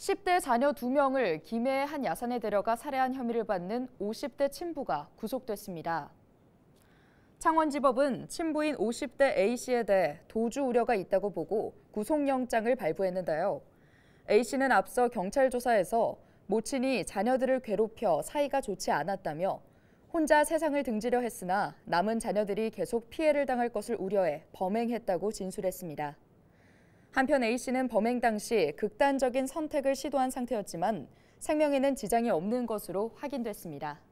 10대 자녀 2명을 김해의 한 야산에 데려가 살해한 혐의를 받는 50대 친부가 구속됐습니다. 창원지법은 친부인 50대 A씨에 대해 도주 우려가 있다고 보고 구속영장을 발부했는데요. A씨는 앞서 경찰 조사에서 모친이 자녀들을 괴롭혀 사이가 좋지 않았다며 혼자 세상을 등지려 했으나 남은 자녀들이 계속 피해를 당할 것을 우려해 범행했다고 진술했습니다. 한편 A씨는 범행 당시 극단적인 선택을 시도한 상태였지만 생명에는 지장이 없는 것으로 확인됐습니다.